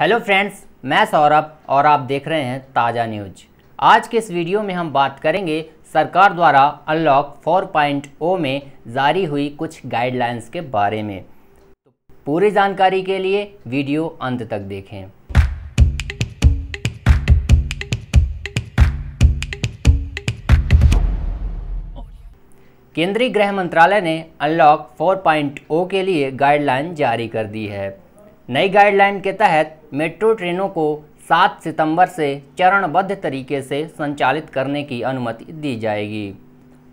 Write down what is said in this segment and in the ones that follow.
hello friends मैं सौरभ और आप देख रहे हैं ताज़ा न्यूज आज के इस वीडियो में हम बात करेंगे सरकार द्वारा अनलॉक 4.0 में जारी हुई कुछ गाइडलाइंस के बारे में तो पूरी जानकारी के लिए वीडियो अंत तक देखें केंद्रीय गृह मंत्रालय ने अनलॉक 4.0 के लिए गाइडलाइन जारी कर दी है नई गाइडलाइन के तहत मेट्रो ट्रेनों को 7 सितंबर से चरणबद्ध तरीके से संचालित करने की अनुमति दी जाएगी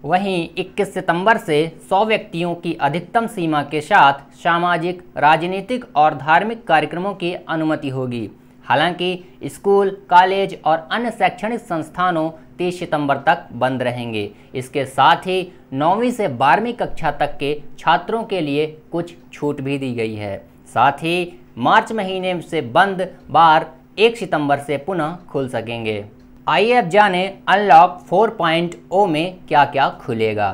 वहीं 21 सितंबर से 100 व्यक्तियों की अधिकतम सीमा के साथ सामाजिक राजनीतिक और धार्मिक कार्यक्रमों की अनुमति होगी हालांकि स्कूल कॉलेज और अन्य शैक्षणिक संस्थानों तीस सितंबर तक बंद रहेंगे इसके साथ ही नौवीं से बारहवीं कक्षा तक के छात्रों के लिए कुछ छूट भी दी गई है साथ ही मार्च महीने से बंद बार एक सितंबर से पुनः खुल सकेंगे आइए अब जाने अनलॉक 4.0 में क्या क्या खुलेगा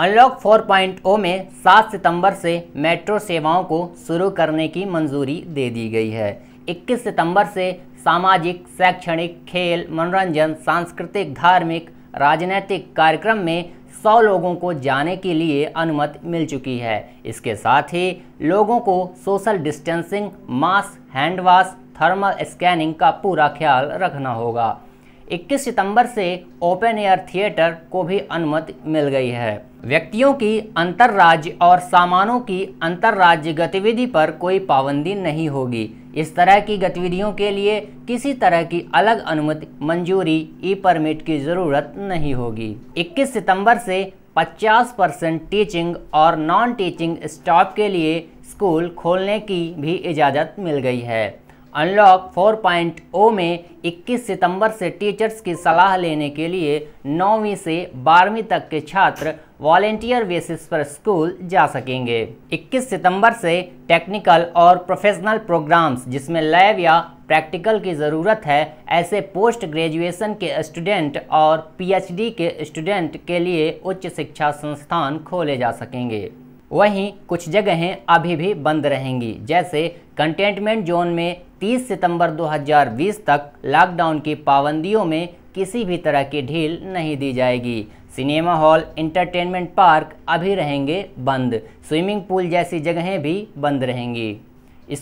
अनलॉक 4.0 में 7 सितंबर से मेट्रो सेवाओं को शुरू करने की मंजूरी दे दी गई है 21 सितंबर से सामाजिक शैक्षणिक खेल मनोरंजन सांस्कृतिक धार्मिक राजनैतिक कार्यक्रम में 100 लोगों को जाने के लिए अनुमति मिल चुकी है इसके साथ ही लोगों को social distancing mask hand wash thermal scanning का पूरा ख्याल रखना होगा 21 सितंबर से ओपन एयर थिएटर को भी अनुमति मिल गई है व्यक्तियों की अंतर्राज्य और सामानों की अंतर्राज्य गतिविधि पर कोई पाबंदी नहीं होगी इस तरह की गतिविधियों के लिए किसी तरह की अलग अनुमति मंजूरी ई परमिट की ज़रूरत नहीं होगी 21 सितंबर से 50 परसेंट टीचिंग और नॉन टीचिंग स्टाफ के लिए स्कूल खोलने की भी इजाज़त मिल गई है अनलॉक 4.0 में 21 सितंबर से टीचर्स की सलाह लेने के लिए नौवीं से बारहवीं तक के छात्र वॉलेंटियर बेसिस पर स्कूल जा सकेंगे 21 सितंबर से टेक्निकल और प्रोफेशनल प्रोग्राम्स जिसमें लैब या प्रैक्टिकल की ज़रूरत है ऐसे पोस्ट ग्रेजुएशन के स्टूडेंट और पीएचडी के स्टूडेंट के लिए उच्च शिक्षा संस्थान खोले जा सकेंगे वहीं कुछ जगहें अभी भी बंद रहेंगी जैसे कंटेनमेंट जोन में 30 सितंबर 2020 तक लॉकडाउन की पाबंदियों में किसी भी तरह की ढील नहीं दी जाएगी सिनेमा हॉल इंटरटेनमेंट पार्क अभी रहेंगे बंद स्विमिंग पूल जैसी जगहें भी बंद रहेंगी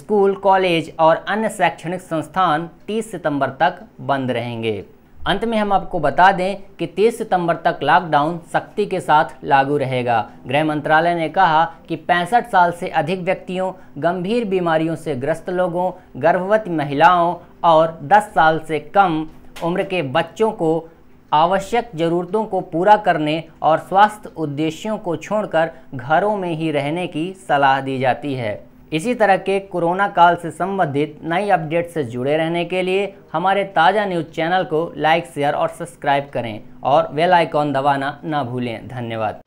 स्कूल कॉलेज और अन्य शैक्षणिक संस्थान 30 सितंबर तक बंद रहेंगे अंत में हम आपको बता दें कि 30 सितंबर तक लॉकडाउन सख्ती के साथ लागू रहेगा गृह मंत्रालय ने कहा कि पैंसठ साल से अधिक व्यक्तियों गंभीर बीमारियों से ग्रस्त लोगों गर्भवती महिलाओं और 10 साल से कम उम्र के बच्चों को आवश्यक ज़रूरतों को पूरा करने और स्वास्थ्य उद्देश्यों को छोड़कर घरों में ही रहने की सलाह दी जाती है इसी तरह के कोरोना काल से संबंधित नई अपडेट से जुड़े रहने के लिए हमारे ताज़ा न्यूज़ चैनल को लाइक शेयर और सब्सक्राइब करें और वेल आइकॉन दबाना ना भूलें धन्यवाद